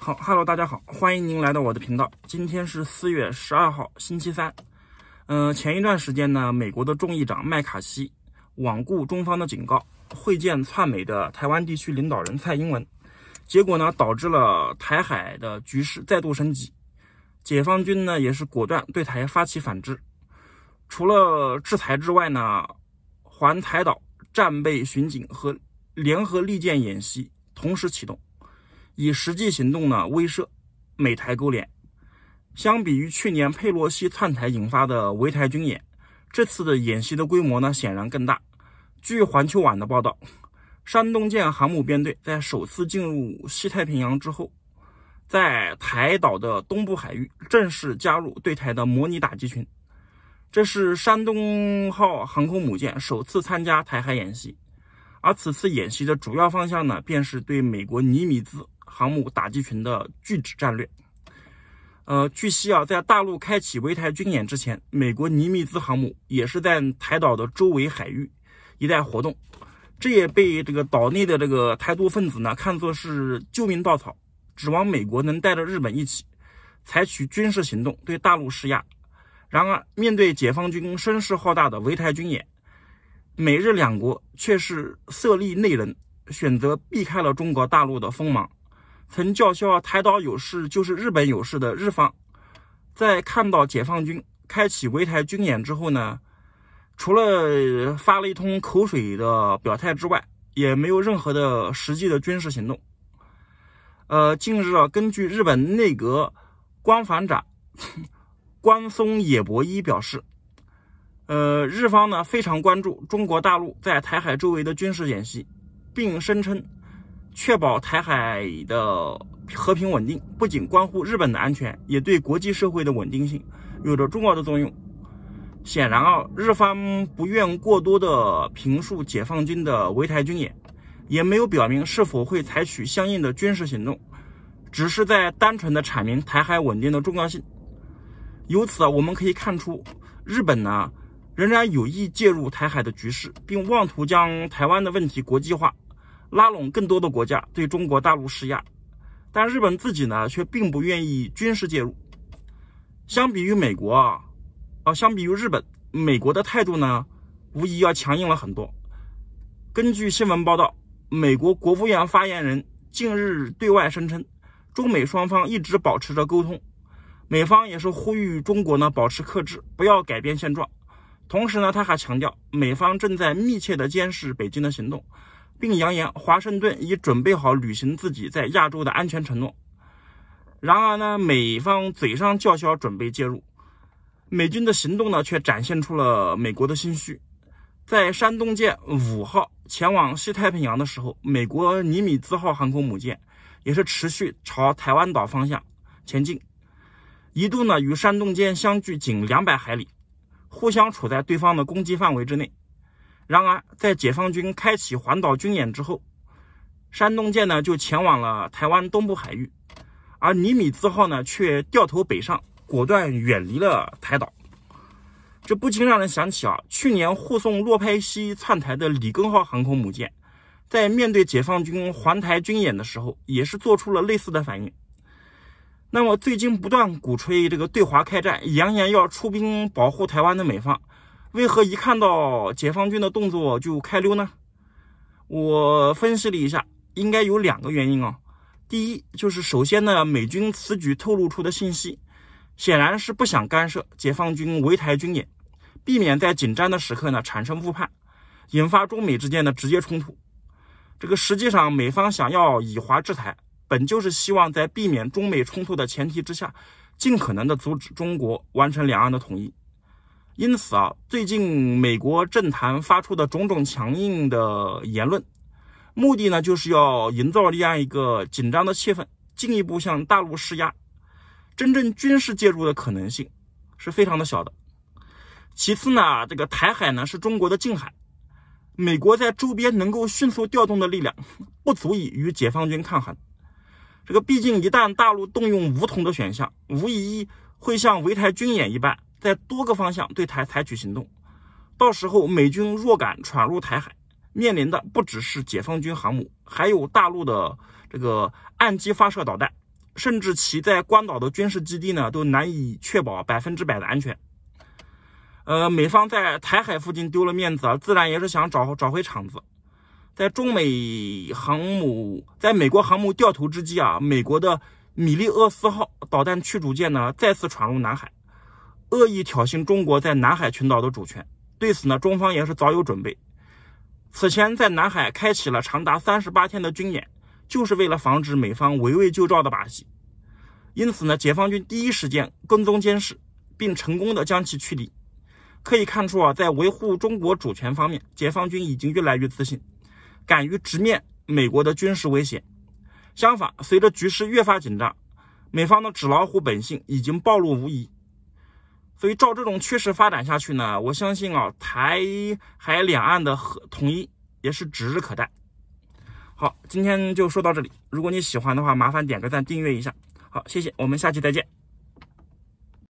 好哈喽，大家好，欢迎您来到我的频道。今天是四月十二号，星期三。嗯，前一段时间呢，美国的众议长麦卡锡罔顾中方的警告，会见窜美的台湾地区领导人蔡英文，结果呢，导致了台海的局势再度升级。解放军呢，也是果断对台发起反制，除了制裁之外呢，环台岛战备巡警和联合利剑演习同时启动。以实际行动呢威慑美台勾连。相比于去年佩洛西窜台引发的围台军演，这次的演习的规模呢显然更大。据环球网的报道，山东舰航母编队在首次进入西太平洋之后，在台岛的东部海域正式加入对台的模拟打击群。这是山东号航空母舰首次参加台海演习，而此次演习的主要方向呢，便是对美国尼米兹。航母打击群的拒止战略。呃，据悉啊，在大陆开启围台军演之前，美国尼米兹航母也是在台岛的周围海域一带活动，这也被这个岛内的这个台独分子呢看作是救命稻草，指望美国能带着日本一起采取军事行动对大陆施压。然而，面对解放军声势浩大的围台军演，美日两国却是色厉内荏，选择避开了中国大陆的锋芒。曾叫嚣“台岛有事就是日本有事”的日方，在看到解放军开启围台军演之后呢，除了发了一通口水的表态之外，也没有任何的实际的军事行动。呃，近日啊，根据日本内阁官房长官 松野博一表示，呃，日方呢非常关注中国大陆在台海周围的军事演习，并声称。确保台海的和平稳定，不仅关乎日本的安全，也对国际社会的稳定性有着重要的作用。显然啊，日方不愿过多的评述解放军的围台军演，也没有表明是否会采取相应的军事行动，只是在单纯的阐明台海稳定的重要性。由此啊，我们可以看出，日本呢仍然有意介入台海的局势，并妄图将台湾的问题国际化。拉拢更多的国家对中国大陆施压，但日本自己呢却并不愿意军事介入。相比于美国啊，啊相比于日本，美国的态度呢无疑要强硬了很多。根据新闻报道，美国国务院发言人近日对外声称，中美双方一直保持着沟通，美方也是呼吁中国呢保持克制，不要改变现状。同时呢，他还强调，美方正在密切地监视北京的行动。并扬言，华盛顿已准备好履行自己在亚洲的安全承诺。然而呢，美方嘴上叫嚣准备介入，美军的行动呢却展现出了美国的心虚。在山东舰五号前往西太平洋的时候，美国尼米兹号航空母舰也是持续朝台湾岛方向前进，一度呢与山东舰相距仅两百海里，互相处在对方的攻击范围之内。然而，在解放军开启环岛军演之后，山东舰呢就前往了台湾东部海域，而尼米兹号呢却掉头北上，果断远离了台岛。这不禁让人想起啊，去年护送洛佩西窜台的里根号航空母舰，在面对解放军环台军演的时候，也是做出了类似的反应。那么，最近不断鼓吹这个对华开战，扬言要出兵保护台湾的美方。为何一看到解放军的动作就开溜呢？我分析了一下，应该有两个原因啊。第一，就是首先呢，美军此举透露出的信息，显然是不想干涉解放军围台军演，避免在紧张的时刻呢产生误判，引发中美之间的直接冲突。这个实际上，美方想要以华制台，本就是希望在避免中美冲突的前提之下，尽可能的阻止中国完成两岸的统一。因此啊，最近美国政坛发出的种种强硬的言论，目的呢就是要营造这样一个紧张的气氛，进一步向大陆施压。真正军事介入的可能性是非常的小的。其次呢，这个台海呢是中国的近海，美国在周边能够迅速调动的力量，不足以与解放军抗衡。这个毕竟一旦大陆动用武统的选项，无疑会像围台军演一般。在多个方向对台采取行动，到时候美军若敢闯入台海，面临的不只是解放军航母，还有大陆的这个岸基发射导弹，甚至其在关岛的军事基地呢，都难以确保百分之百的安全。呃，美方在台海附近丢了面子啊，自然也是想找找回场子。在中美航母在美国航母掉头之际啊，美国的米利厄斯号导弹驱逐舰呢，再次闯入南海。恶意挑衅中国在南海群岛的主权，对此呢，中方也是早有准备。此前在南海开启了长达三十八天的军演，就是为了防止美方围魏救赵的把戏。因此呢，解放军第一时间跟踪监视，并成功的将其驱离。可以看出啊，在维护中国主权方面，解放军已经越来越自信，敢于直面美国的军事威胁。相反，随着局势越发紧张，美方的纸老虎本性已经暴露无遗。所以照这种趋势发展下去呢，我相信啊，台海两岸的和统一也是指日可待。好，今天就说到这里。如果你喜欢的话，麻烦点个赞，订阅一下。好，谢谢，我们下期再见。